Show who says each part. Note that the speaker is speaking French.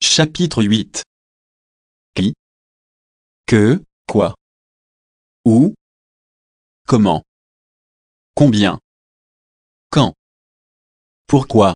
Speaker 1: Chapitre 8 Qui Que Quoi Où Comment Combien Quand Pourquoi